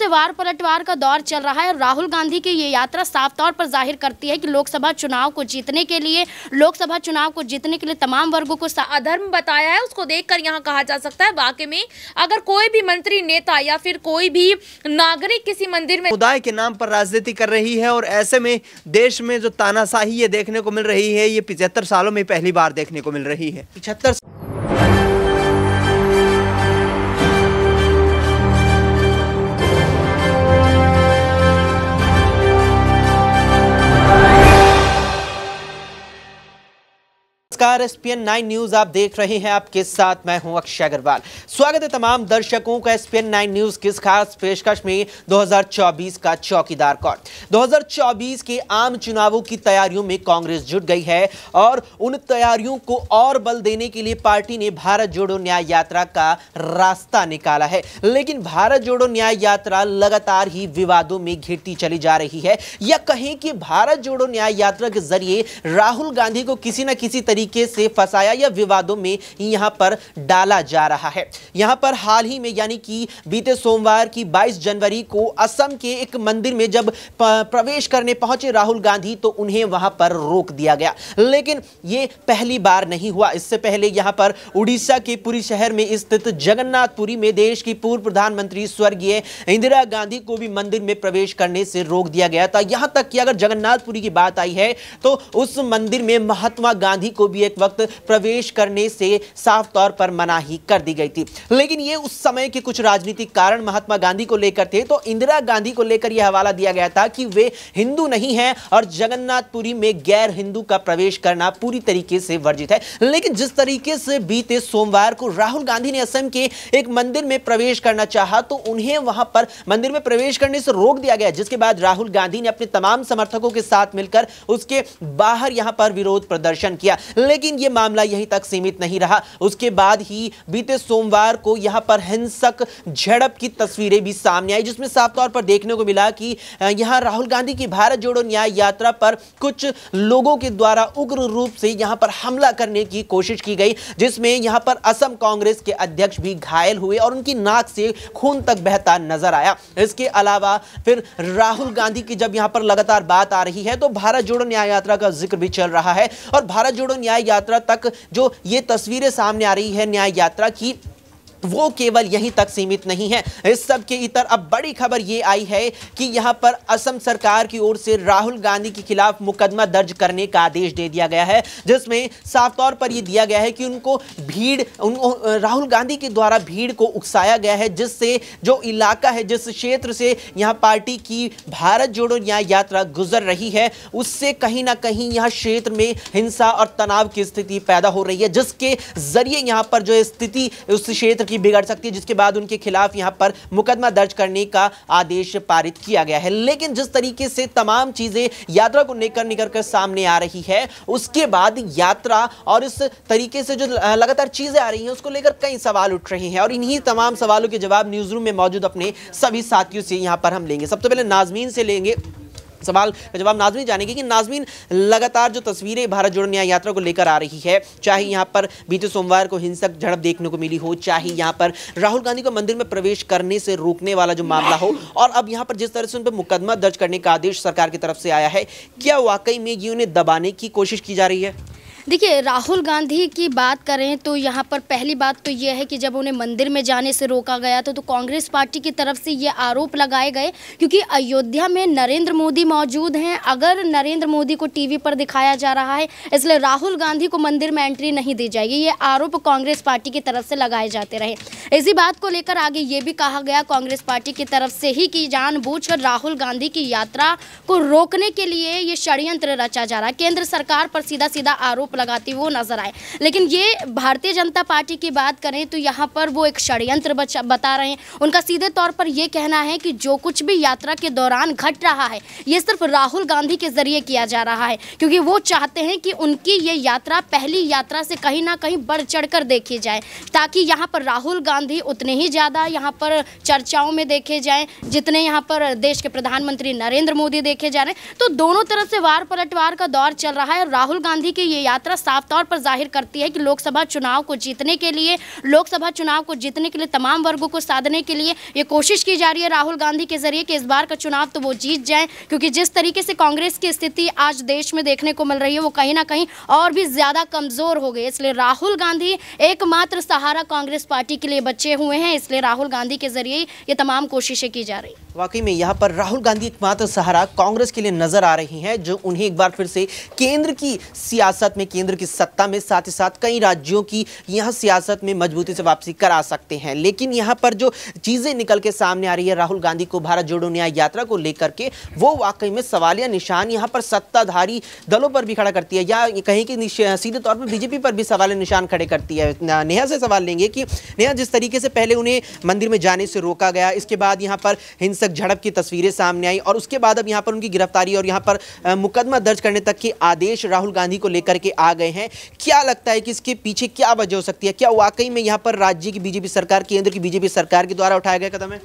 से वार पलटवार का दौर चल रहा है और राहुल गांधी की ये यात्रा साफ तौर पर जाहिर करती है कि लोकसभा चुनाव को जीतने के लिए लोकसभा चुनाव को जीतने के लिए तमाम वर्गों को अधर्म बताया है उसको देखकर यहाँ कहा जा सकता है वाकई में अगर कोई भी मंत्री नेता या फिर कोई भी नागरिक किसी मंदिर में समुदाय के नाम पर राजनीति कर रही है और ऐसे में देश में जो तानाशाही ये देखने को मिल रही है ये पिछहत्तर सालों में पहली बार देखने को मिल रही है पिछहत्तर नमस्कार S P N nine news आप देख रहे हैं आपके साथ मैं हूं अक्षय अग्रवाल स्वागत है तमाम दर्शकों का S P N nine news किस खास पेशकश में 2024 का चौकीदार कौन 2024 के आम चुनावों की तैयारियों में कांग्रेस जुट गई है और उन तैयारियों को और बल देने के लिए पार्टी ने भारत जोड़ो न्याय यात्रा का रास्ता निकाला है लेकिन भारत जोड़ो न्याय यात्रा लगातार ही विवादों में घिरती चली जा रही है या कहें कि भारत जोड़ो न्याय यात्रा के जरिए राहुल गांधी को किसी न किसी तरीके तरीके से फंसाया या विवादों में यहां पर डाला जा रहा है यहां पर हाल ही में यानी कि बीते सोमवार की 22 जनवरी को असम के एक मंदिर में जब प्रवेश करने पहुंचे राहुल गांधी तो उन्हें वहां पर रोक दिया गया लेकिन ये पहली बार नहीं हुआ इससे पहले यहां पर उड़ीसा के पुरी शहर में स्थित जगन्नाथपुरी में देश की पूर्व प्रधानमंत्री स्वर्गीय इंदिरा गांधी को भी मंदिर में प्रवेश करने से रोक दिया गया था यहां तक कि अगर जगन्नाथपुरी की बात आई है तो उस मंदिर में महात्मा गांधी को भी एक वक्त प्रवेश करने से साफ तौर पर मनाही कर दी गई थी लेकिन ये उस समय के कुछ राजनीतिक कारण महात्मा गांधी को लेकर थे तो इंदिरा गांधी को लेकर यह हवाला दिया गया था कि वे हिंदू नहीं हैं और जगन्नाथपुरी में गैर हिंदू का प्रवेश करना पूरी तरीके से वर्जित है लेकिन जिस तरीके से बीते सोमवार को राहुल गांधी ने असम के एक मंदिर में प्रवेश करना चाहा तो उन्हें वहां पर मंदिर में प्रवेश करने से रोक दिया गया जिसके बाद राहुल गांधी ने अपने तमाम समर्थकों के साथ मिलकर उसके बाहर यहां पर विरोध प्रदर्शन किया लेकिन यह मामला यहीं तक सीमित नहीं रहा उसके बाद ही बीते सोमवार को यहां पर हिंसक झड़प की तस्वीरें भी सामने आई जिसमें साफ तौर पर देखने को मिला कि यहां राहुल गांधी की भारत जोड़ो न्याय यात्रा पर कुछ लोगों के द्वारा उग्र रूप से यहां पर हमला करने की कोशिश की गई जिसमें यहां पर असम कांग्रेस के अध्यक्ष भी घायल हुए और उनकी नाक से खून तक बहता नजर आया इसके अलावा फिर राहुल गांधी की जब यहां पर लगातार बात आ रही है तो भारत जोड़ो न्याय यात्रा का जिक्र भी चल रहा है और भारत जोड़ो न्याय न्याय यात्रा तक जो ये तस्वीरें सामने आ रही है न्याय यात्रा की वो केवल यहीं तक सीमित नहीं है इस सब के इतर अब बड़ी खबर ये आई है कि यहाँ पर असम सरकार की ओर से राहुल गांधी के खिलाफ मुकदमा दर्ज करने का आदेश दे दिया गया है जिसमें साफ तौर पर यह दिया गया है कि उनको भीड़ उन राहुल गांधी के द्वारा भीड़ को उकसाया गया है जिससे जो इलाका है जिस क्षेत्र से यहाँ पार्टी की भारत जोड़ो न्याय यात्रा गुजर रही है उससे कहीं ना कहीं यहाँ क्षेत्र में हिंसा और तनाव की स्थिति पैदा हो रही है जिसके जरिए यहाँ पर जो स्थिति उस क्षेत्र तरकीब बिगड़ सकती है जिसके बाद उनके खिलाफ यहां पर मुकदमा दर्ज करने का आदेश पारित किया गया है लेकिन जिस तरीके से तमाम चीजें यात्रा को लेकर निकल कर सामने आ रही है उसके बाद यात्रा और इस तरीके से जो लगातार चीजें आ रही हैं उसको लेकर कई सवाल उठ रहे हैं और इन्हीं तमाम सवालों के जवाब न्यूज रूम में मौजूद अपने सभी साथियों से यहाँ पर हम लेंगे सबसे पहले नाजमीन से लेंगे सवाल का जवाब नाजमीन जानेंगे कि नाजमीन लगातार जो तस्वीरें भारत जोड़ो न्याय यात्रा को लेकर आ रही है चाहे यहाँ पर बीते सोमवार को हिंसक झड़प देखने को मिली हो चाहे यहाँ पर राहुल गांधी को मंदिर में प्रवेश करने से रोकने वाला जो मामला हो और अब यहाँ पर जिस तरह से उन पर मुकदमा दर्ज करने का आदेश सरकार की तरफ से आया है क्या वाकई में ये उन्हें दबाने की कोशिश की जा रही है देखिए राहुल गांधी की बात करें तो यहाँ पर पहली बात तो यह है कि जब उन्हें मंदिर में जाने से रोका गया था तो कांग्रेस पार्टी की तरफ से ये आरोप लगाए गए क्योंकि अयोध्या में नरेंद्र मोदी मौजूद हैं अगर नरेंद्र मोदी को टीवी पर दिखाया जा रहा है इसलिए राहुल गांधी को मंदिर में एंट्री नहीं दी जाएगी ये आरोप कांग्रेस पार्टी की तरफ से लगाए जाते रहे इसी बात को लेकर आगे ये भी कहा गया कांग्रेस पार्टी की तरफ से ही कि जान राहुल गांधी की यात्रा को रोकने के लिए ये षड्यंत्र रचा जा रहा है केंद्र सरकार पर सीधा सीधा आरोप आरोप लगाती वो नजर आए लेकिन ये भारतीय जनता पार्टी की बात करें तो यहाँ पर वो एक षड्यंत्र बता रहे हैं उनका सीधे तौर पर यह कहना है कि जो कुछ भी यात्रा के दौरान घट रहा है ये सिर्फ राहुल गांधी के जरिए किया जा रहा है क्योंकि वो चाहते हैं कि उनकी ये यात्रा पहली यात्रा से कहीं ना कहीं बढ़ चढ़ कर देखी जाए ताकि यहाँ पर राहुल गांधी उतने ही ज़्यादा यहाँ पर चर्चाओं में देखे जाएँ जितने यहाँ पर देश के प्रधानमंत्री नरेंद्र मोदी देखे जा रहे हैं तो दोनों तरफ से वार पलटवार का दौर चल रहा है और राहुल गांधी की ये यात्रा यात्रा साफ तौर पर जाहिर करती है कि लोकसभा चुनाव को जीतने के लिए लोकसभा चुनाव को जीतने के लिए तमाम वर्गों को साधने के लिए ये कोशिश की जा रही है राहुल गांधी के जरिए कि इस बार का चुनाव तो वो जीत जाए क्योंकि जिस तरीके से कांग्रेस की स्थिति आज देश में देखने को मिल रही है वो कहीं ना कहीं और भी ज़्यादा कमज़ोर हो गई इसलिए राहुल गांधी एकमात्र सहारा कांग्रेस पार्टी के लिए बचे हुए हैं इसलिए राहुल गांधी के जरिए ये तमाम कोशिशें की जा रही वाकई में यहाँ पर राहुल गांधी एकमात्र सहारा कांग्रेस के लिए नजर आ रही हैं जो उन्हें एक बार फिर से केंद्र की सियासत में केंद्र की सत्ता में साथ ही साथ कई राज्यों की यहाँ सियासत में मजबूती से वापसी करा सकते हैं लेकिन यहाँ पर जो चीज़ें निकल के सामने आ रही है राहुल गांधी को भारत जोड़ो न्याय यात्रा को लेकर के वो वाकई में सवालिया निशान यहाँ पर सत्ताधारी दलों पर भी खड़ा करती है या कहीं कि सीधे तौर पर बीजेपी पर भी सवाल निशान खड़े करती है नेहा से सवाल लेंगे कि नेहा जिस तरीके से पहले उन्हें मंदिर में जाने से रोका गया इसके बाद यहाँ पर हिंसा हिंसक झड़प की तस्वीरें सामने आई और उसके बाद अब यहाँ पर उनकी गिरफ्तारी और यहाँ पर मुकदमा दर्ज करने तक के आदेश राहुल गांधी को लेकर के आ गए हैं क्या लगता है कि इसके पीछे क्या वजह हो सकती है क्या वाकई में यहाँ पर राज्य की बीजेपी सरकार केंद्र की बीजेपी सरकार के द्वारा उठाया गया कदम है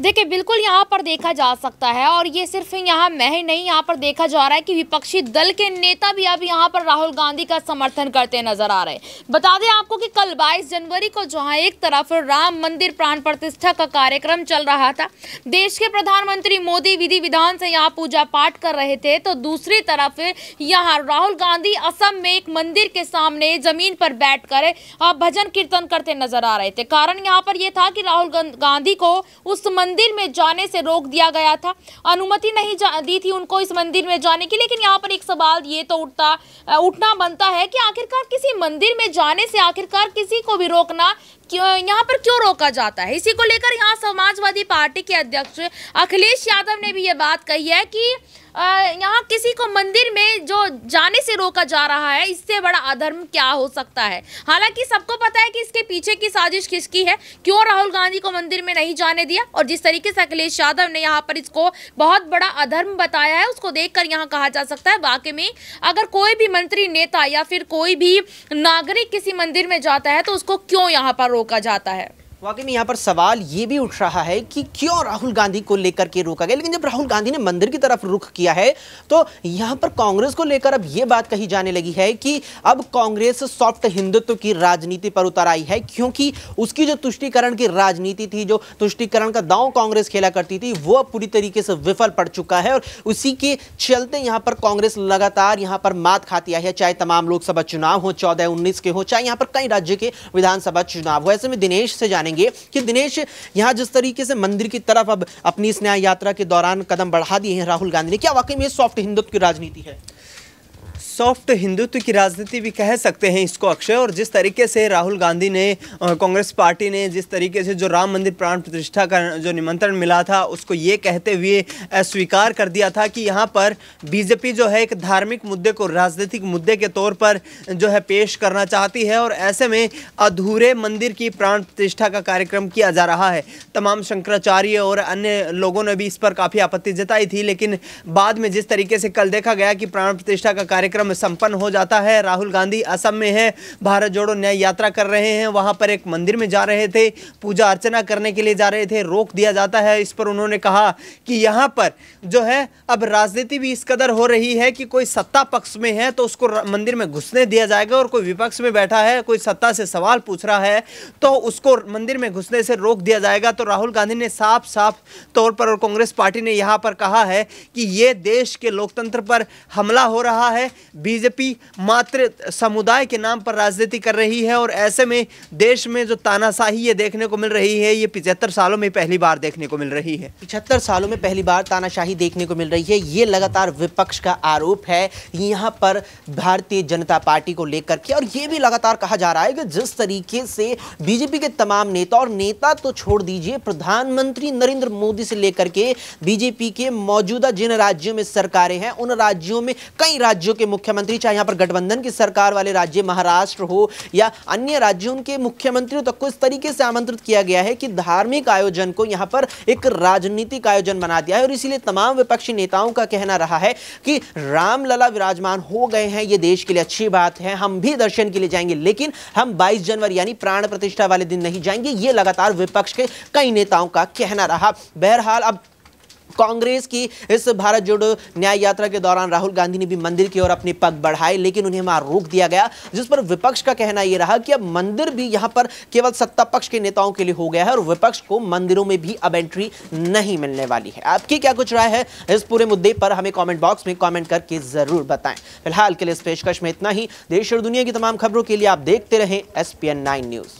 देखिए बिल्कुल यहाँ पर देखा जा सकता है और ये सिर्फ यहाँ मैं नहीं यहाँ पर देखा जा रहा है कि विपक्षी दल के नेता भी अब यहाँ पर राहुल गांधी का समर्थन करते नजर आ रहे बता दें आपको कि कल 22 जनवरी को जहाँ एक तरफ राम मंदिर प्राण प्रतिष्ठा का कार्यक्रम चल रहा था देश के प्रधानमंत्री मोदी विधि विधान से यहाँ पूजा पाठ कर रहे थे तो दूसरी तरफ यहाँ राहुल गांधी असम में एक मंदिर के सामने जमीन पर बैठ कर भजन कीर्तन करते नजर आ रहे थे कारण यहाँ पर यह था कि राहुल गांधी को उस मंदिर मंदिर में जाने से रोक दिया गया था अनुमति नहीं दी थी उनको इस मंदिर में जाने की लेकिन यहाँ पर एक सवाल ये तो उठता उठना बनता है कि आखिरकार किसी मंदिर में जाने से आखिरकार किसी को भी रोकना यहाँ पर क्यों रोका जाता है इसी को लेकर यहाँ समाजवादी पार्टी के अध्यक्ष अखिलेश यादव ने भी ये बात कही है कि यहाँ किसी को मंदिर में जो जाने से रोका जा रहा है इससे बड़ा अधर्म क्या हो सकता है हालांकि सबको पता है कि इसके पीछे की साजिश किसकी है क्यों राहुल गांधी को मंदिर में नहीं जाने दिया और जिस तरीके से अखिलेश यादव ने यहाँ पर इसको बहुत बड़ा अधर्म बताया है उसको देखकर यहाँ कहा जा सकता है वाकई में अगर कोई भी मंत्री नेता या फिर कोई भी नागरिक किसी मंदिर में जाता है तो उसको क्यों यहाँ पर रोका जाता है वाकई में यहाँ पर सवाल ये भी उठ रहा है कि क्यों राहुल गांधी को लेकर के रोका गया लेकिन जब राहुल गांधी ने मंदिर की तरफ रुख किया है तो यहाँ पर कांग्रेस को लेकर अब ये बात कही जाने लगी है कि अब कांग्रेस सॉफ्ट हिंदुत्व की राजनीति पर उतर आई है क्योंकि उसकी जो तुष्टिकरण की राजनीति थी जो तुष्टिकरण का दाव कांग्रेस खेला करती थी वो पूरी तरीके से विफल पड़ चुका है और उसी के चलते यहाँ पर कांग्रेस लगातार यहाँ पर मात खाती आई है चाहे तमाम लोकसभा चुनाव हो चौदह उन्नीस के हो चाहे यहाँ पर कई राज्य के विधानसभा चुनाव हो ऐसे में दिनेश से जाने जानेंगे कि दिनेश यहाँ जिस तरीके से मंदिर की तरफ अब अपनी इस न्याय यात्रा के दौरान कदम बढ़ा दिए हैं राहुल गांधी ने क्या वाकई में सॉफ्ट हिंदुत्व की राजनीति है सॉफ्ट हिंदुत्व की राजनीति भी कह सकते हैं इसको अक्षय और जिस तरीके से राहुल गांधी ने कांग्रेस पार्टी ने जिस तरीके से जो राम मंदिर प्राण प्रतिष्ठा का जो निमंत्रण मिला था उसको ये कहते हुए स्वीकार कर दिया था कि यहाँ पर बीजेपी जो है एक धार्मिक मुद्दे को राजनीतिक मुद्दे के तौर पर जो है पेश करना चाहती है और ऐसे में अधूरे मंदिर की प्राण प्रतिष्ठा का कार्यक्रम किया जा रहा है तमाम शंकराचार्य और अन्य लोगों ने भी इस पर काफ़ी आपत्ति जताई थी लेकिन बाद में जिस तरीके से कल देखा गया कि प्राण प्रतिष्ठा का कार्यक्रम कार्यक्रम संपन्न हो जाता है राहुल गांधी असम में है भारत जोड़ो न्याय यात्रा कर रहे हैं वहां पर एक मंदिर में जा रहे थे पूजा अर्चना करने के लिए जा रहे थे रोक दिया जाता है इस पर उन्होंने कहा कि यहाँ पर जो है अब राजनीति भी इस कदर हो रही है कि कोई सत्ता पक्ष में है तो उसको मंदिर में घुसने दिया जाएगा और कोई विपक्ष में बैठा है कोई सत्ता से सवाल पूछ रहा है तो उसको मंदिर में घुसने से रोक दिया जाएगा तो राहुल गांधी ने साफ साफ तौर पर और कांग्रेस पार्टी ने यहां पर कहा है कि यह देश के लोकतंत्र पर हमला हो रहा है बीजेपी मात्र समुदाय के नाम पर राजनीति कर रही है और ऐसे में देश में जो तानाशाही ये देखने को मिल रही है ये पिछहत्तर सालों में पहली बार देखने को मिल रही है पिछहत्तर सालों में पहली बार तानाशाही देखने को मिल रही है ये लगातार विपक्ष का आरोप है यहाँ पर भारतीय जनता पार्टी को लेकर के और ये भी लगातार कहा जा रहा है कि जिस तरीके से बीजेपी के तमाम नेता और नेता तो छोड़ दीजिए प्रधानमंत्री नरेंद्र मोदी से लेकर के बीजेपी के मौजूदा जिन राज्यों में सरकारें हैं उन राज्यों में कई राज्यों के मुख्य मुख्यमंत्री चाहे यहाँ पर गठबंधन की सरकार वाले राज्य महाराष्ट्र हो या अन्य राज्यों के मुख्यमंत्रियों तक तो को इस तरीके से आमंत्रित किया गया है कि धार्मिक आयोजन को यहाँ पर एक राजनीतिक आयोजन बना दिया है और इसीलिए तमाम विपक्षी नेताओं का कहना रहा है कि रामलला विराजमान हो गए हैं ये देश के लिए अच्छी बात है हम भी दर्शन के लिए जाएंगे लेकिन हम बाईस जनवरी यानी प्राण प्रतिष्ठा वाले दिन नहीं जाएंगे ये लगातार विपक्ष के कई नेताओं का कहना रहा बहरहाल अब कांग्रेस की इस भारत जोड़ो न्याय यात्रा के दौरान राहुल गांधी ने भी मंदिर की ओर अपनी पग बढ़ाए लेकिन उन्हें वहां रोक दिया गया जिस पर विपक्ष का कहना यह रहा कि अब मंदिर भी यहां पर केवल सत्ता पक्ष के नेताओं के लिए हो गया है और विपक्ष को मंदिरों में भी अब एंट्री नहीं मिलने वाली है आपकी क्या कुछ राय है इस पूरे मुद्दे पर हमें कॉमेंट बॉक्स में कॉमेंट करके जरूर बताएं फिलहाल के लिए इस पेशकश में इतना ही देश और दुनिया की तमाम खबरों के लिए आप देखते रहें एस पी न्यूज